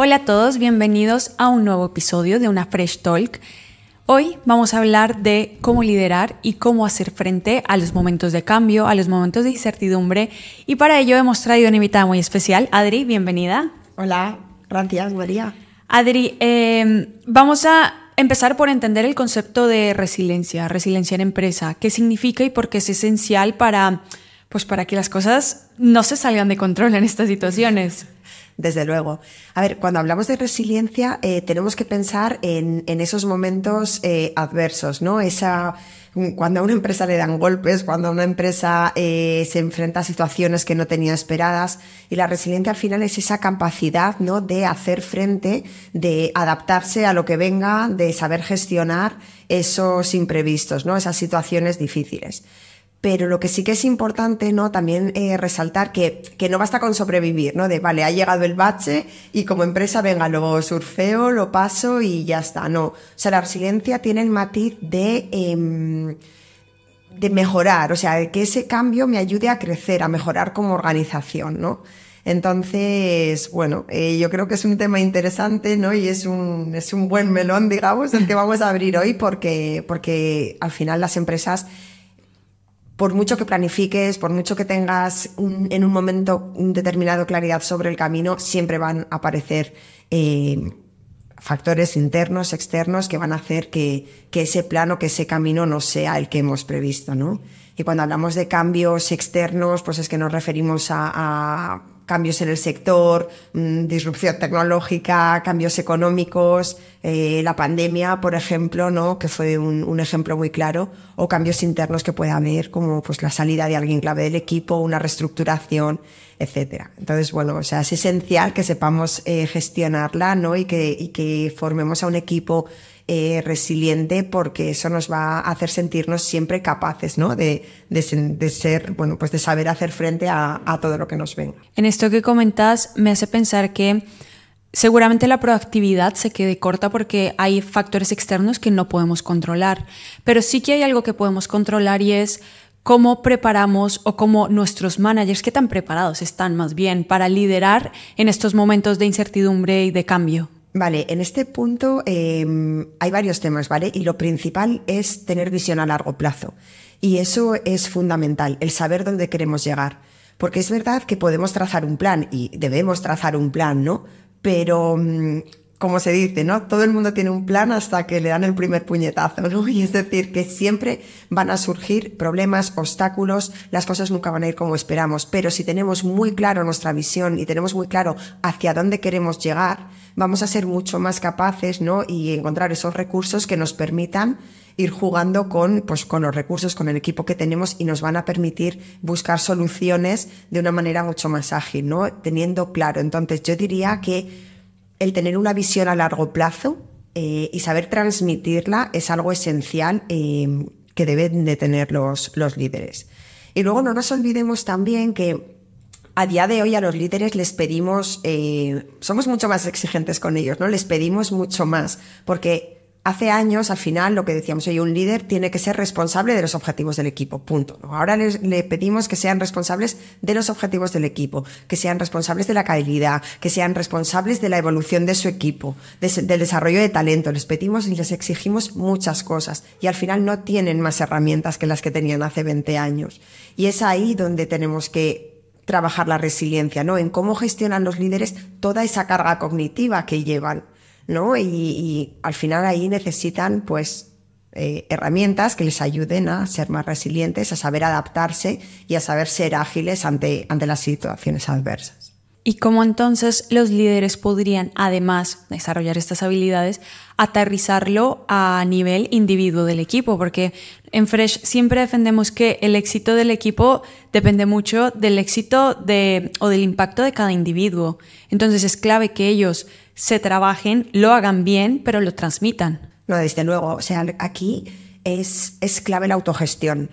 Hola a todos, bienvenidos a un nuevo episodio de una Fresh Talk. Hoy vamos a hablar de cómo liderar y cómo hacer frente a los momentos de cambio, a los momentos de incertidumbre. Y para ello hemos traído una invitada muy especial. Adri, bienvenida. Hola, gracias, Adri, em, vamos a empezar por entender el concepto de resiliencia, resiliencia en empresa. ¿Qué significa y por qué es esencial para, pues para que las cosas no se salgan de control en estas situaciones? desde luego. A ver, cuando hablamos de resiliencia, eh, tenemos que pensar en, esos momentos eh, adversos, ¿no? Esa mm, cuando a una empresa le dan golpes, cuando a una empresa eh, se enfrenta a situaciones que no tenía esperadas. Y la resiliencia al final es esa capacidad ¿no? de hacer frente, de adaptarse a lo que venga, de saber gestionar esos imprevistos, ¿no? esas situaciones difíciles. Pero lo que sí que es importante, ¿no? También eh, resaltar que, que, no basta con sobrevivir, ¿no? De, vale, ha llegado el bache y como empresa, venga, lo surfeo, lo paso y ya está, ¿no? O sea, la resiliencia tiene el matiz de, em, de mejorar, o sea, que ese cambio me ayude a crecer, a mejorar como organización, ¿no? Entonces, bueno, eh, yo creo que es un tema interesante, ¿no? Y es un, es un buen melón, digamos, el que vamos a abrir hoy porque, porque al final las empresas por mucho que planifiques, por mucho que tengas en un momento un determinado claridad sobre el camino, siempre van a aparecer eh, factores internos, externos, que van a hacer que, ese plano, que ese camino no sea el que hemos previsto, ¿no? Y cuando hablamos de cambios externos, pues es que nos referimos a cambios en el sector, mm, disrupción tecnológica, cambios económicos, eh, la pandemia, por ejemplo, ¿no? que fue un, ejemplo muy claro, o cambios internos que pueda haber, como pues, la salida de alguien clave del equipo, una reestructuración, etcétera. Entonces, bueno, o sea, es esencial que sepamos eh, gestionarla ¿no? y que formemos a un equipo eh, resiliente porque eso nos va a hacer sentirnos siempre capaces, De, ser, bueno, pues de saber hacer frente a, a, todo lo que nos venga. En esto que comentas me hace pensar que seguramente la proactividad se quede corta porque hay factores externos que no podemos controlar, pero sí que hay algo que podemos controlar y es cómo preparamos o cómo nuestros managers, qué tan preparados están más bien para liderar en estos momentos de incertidumbre y de cambio. Vale, en este punto em, hay varios temas, ¿vale? Y lo principal es tener visión a largo plazo. Y eso es fundamental, el saber dónde queremos llegar. Porque es verdad que podemos trazar un plan y debemos trazar un plan, ¿no? Pero, mm, como se dice, ¿no? Todo el mundo tiene un plan hasta que le dan el primer puñetazo, ¿no? Y es decir, que siempre van a surgir problemas, obstáculos, las cosas nunca van a ir como esperamos. Pero si tenemos muy claro nuestra visión y tenemos muy claro hacia dónde queremos llegar, vamos a ser mucho más capaces ¿no? y encontrar esos recursos que nos permitan ir jugando con, pues, con los recursos, con el equipo que tenemos y nos van a permitir buscar soluciones de una manera mucho más ágil, ¿no? teniendo claro. Entonces yo diría que el tener una visión a largo plazo eh, y saber transmitirla es algo esencial eh, que deben de tener los, los líderes. Y luego no nos olvidemos también que a día de hoy a los líderes les pedimos, eh, somos mucho más exigentes con ellos, ¿no? Les pedimos mucho más, porque hace años, al final, lo que decíamos, oye, un líder tiene que ser responsable de los objetivos del equipo, punto. Ahora le pedimos que sean responsables de los objetivos del equipo, que sean responsables de la calidad, que sean responsables de la evolución de su equipo, del desarrollo de talento. Les pedimos y les exigimos muchas cosas y al final no tienen más herramientas que las que tenían hace 20 años. Y es ahí donde tenemos que trabajar la resiliencia, ¿no? En cómo gestionan los líderes toda esa carga cognitiva que llevan, ¿no? Y, al final ahí necesitan, pues, eh, herramientas que les ayuden a ser más resilientes, a saber adaptarse y a saber ser ágiles ante, ante las situaciones adversas y cómo entonces los líderes podrían, además desarrollar estas habilidades, aterrizarlo a nivel individuo del equipo, porque en Fresh siempre defendemos que el éxito del equipo depende mucho del éxito o del impacto de cada individuo. Entonces es clave que ellos se trabajen, lo hagan bien, pero lo transmitan. lo desde luego, o sea, aquí es clave la autogestión.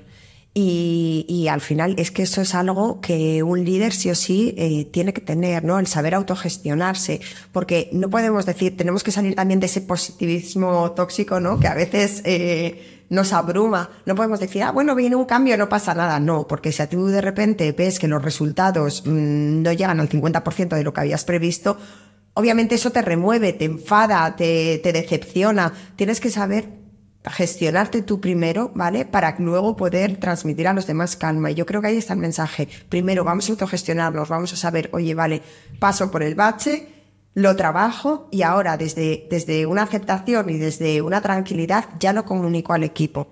Y, al final es que eso es algo que un líder sí o sí eh, tiene que tener, ¿no? El saber autogestionarse, porque no podemos decir, tenemos que salir también de ese positivismo tóxico, ¿no? Que a veces eh, nos abruma. No podemos decir, ah, bueno, viene un cambio, no pasa nada. No, porque si a ti de repente ves que los resultados mm, no llegan al 50% de lo que habías previsto, obviamente eso te remueve, te enfada, te, te decepciona. Tienes que saber gestionarte tú primero, ¿vale? Para luego poder transmitir a los demás calma. Y yo creo que ahí está el mensaje. Primero, vamos a autogestionarnos, vamos a saber, oye, vale, paso por el bache, lo trabajo y ahora desde, desde una aceptación y desde una tranquilidad ya lo comunico al equipo.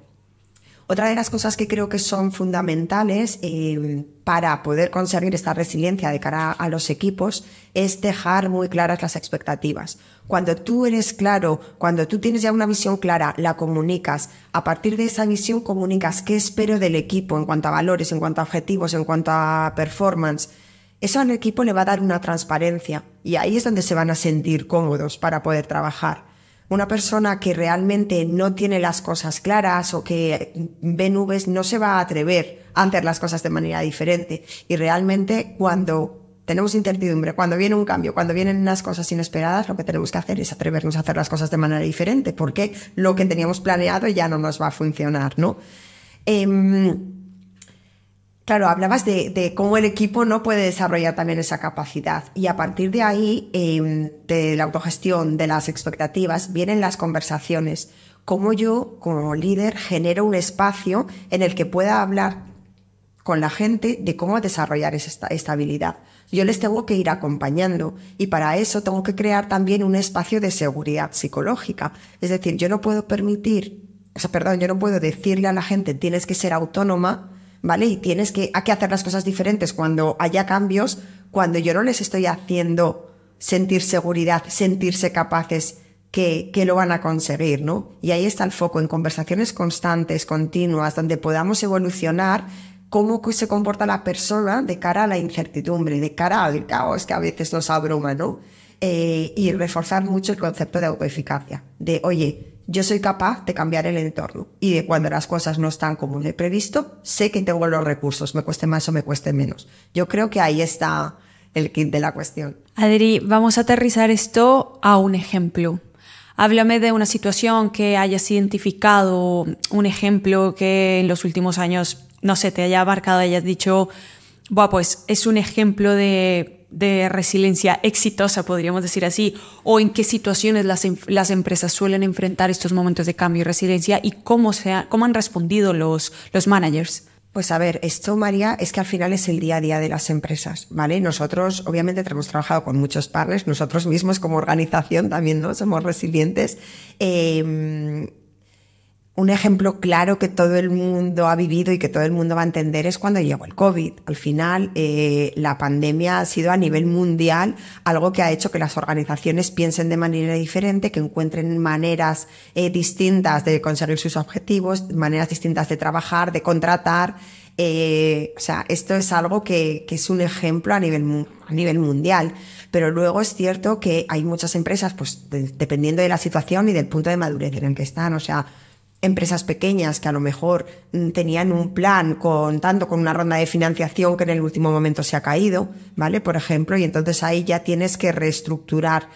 Otra de las cosas que creo que son fundamentales eh, para poder conseguir esta resiliencia de cara a los equipos es dejar muy claras las expectativas. Cuando tú eres claro, cuando tú tienes ya una visión clara, la comunicas. A partir de esa visión comunicas qué espero del equipo en cuanto a valores, en cuanto a objetivos, en cuanto a performance. Eso al equipo le va a dar una transparencia y ahí es donde se van a sentir cómodos para poder trabajar una persona que realmente no tiene las cosas claras o que ve nubes no se va a atrever a hacer las cosas de manera diferente. Y realmente cuando tenemos incertidumbre, cuando viene un cambio, cuando vienen unas cosas inesperadas, lo que tenemos que hacer es atrevernos a hacer las cosas de manera diferente, porque lo que teníamos planeado ya no nos va a funcionar, ¿no? Em, Claro, hablabas de, cómo el equipo no puede desarrollar también esa capacidad y a partir de ahí, em, de la autogestión, de las expectativas, vienen las conversaciones. Cómo yo, como líder, genero un espacio en el que pueda hablar con la gente de cómo desarrollar esa estabilidad. Yo les tengo que ir acompañando y para eso tengo que crear también un espacio de seguridad psicológica. Es decir, yo no puedo permitir, o sea, perdón, yo no puedo decirle a la gente tienes que ser autónoma ¿vale? Y tienes que, hay que hacer las cosas diferentes cuando haya cambios, cuando yo no les estoy haciendo sentir seguridad, sentirse capaces que, que lo van a conseguir, ¿no? Y ahí está el foco, en conversaciones constantes, continuas, donde podamos evolucionar cómo se comporta la persona de cara a la incertidumbre, de cara al caos que a veces nos abruma, ¿no? Eh, y reforzar mucho el concepto de autoeficacia, de, oye, yo soy capaz de cambiar el entorno y de cuando las cosas no están como he previsto, sé que tengo los recursos, me cueste más o me cueste menos. Yo creo que ahí está el kit de la cuestión. Adri, vamos a aterrizar esto a un ejemplo. Háblame de una situación que hayas identificado, un ejemplo que en los últimos años, no sé, te haya abarcado, hayas dicho, bueno, pues es un ejemplo de de resiliencia exitosa, podríamos decir así, o en qué situaciones las, las empresas suelen enfrentar estos momentos de cambio y resiliencia y cómo, se cómo han respondido los, los managers. Pues a ver, esto, María, es que al final es el día a día de las empresas, ¿vale? Nosotros, obviamente, hemos trabajado con muchos partners, nosotros mismos como organización también, ¿no? Somos resilientes. Em, un ejemplo claro que todo el mundo ha vivido y que todo el mundo va a entender es cuando llegó el COVID. Al final, eh, la pandemia ha sido a nivel mundial algo que ha hecho que las organizaciones piensen de manera diferente, que encuentren maneras eh, distintas de conseguir sus objetivos, maneras distintas de trabajar, de contratar. Eh, o sea, esto es algo que, que es un ejemplo a nivel, a nivel mundial. Pero luego es cierto que hay muchas empresas, pues dependiendo de la situación y del punto de madurez en el que están, o sea, empresas pequeñas que a lo mejor mm, tenían un plan contando con una ronda de financiación que en el último momento se ha caído, ¿vale? Por ejemplo, y entonces ahí ya tienes que reestructurar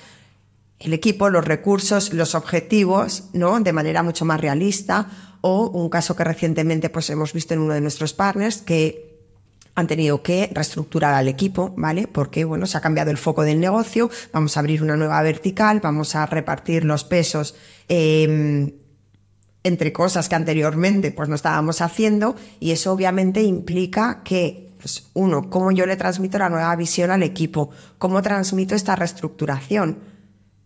el equipo, los recursos, los objetivos, ¿no? De manera mucho más realista. O un caso que recientemente pues hemos visto en uno de nuestros partners que han tenido que reestructurar al equipo, ¿vale? Porque, bueno, se ha cambiado el foco del negocio, vamos a abrir una nueva vertical, vamos a repartir los pesos em, entre cosas que anteriormente pues no estábamos haciendo y eso obviamente implica que pues, uno, cómo yo le transmito la nueva visión al equipo, cómo transmito esta reestructuración,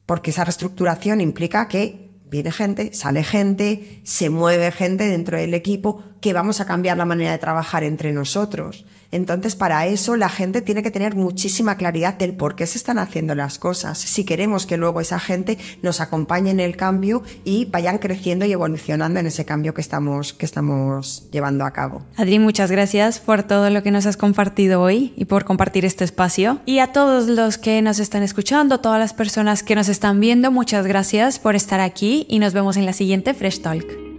porque esa reestructuración implica que viene gente, sale gente, se mueve gente dentro del equipo, que vamos a cambiar la manera de trabajar entre nosotros. Entonces, para eso la gente tiene que tener muchísima claridad del por qué se están haciendo las cosas, si queremos que luego esa gente nos acompañe en el cambio y vayan creciendo y evolucionando en ese cambio que estamos, que estamos llevando a cabo. Adri, muchas gracias por todo lo que nos has compartido hoy y por compartir este espacio. Y a todos los que nos están escuchando, todas las personas que nos están viendo, muchas gracias por estar aquí y nos vemos en la siguiente Fresh Talk.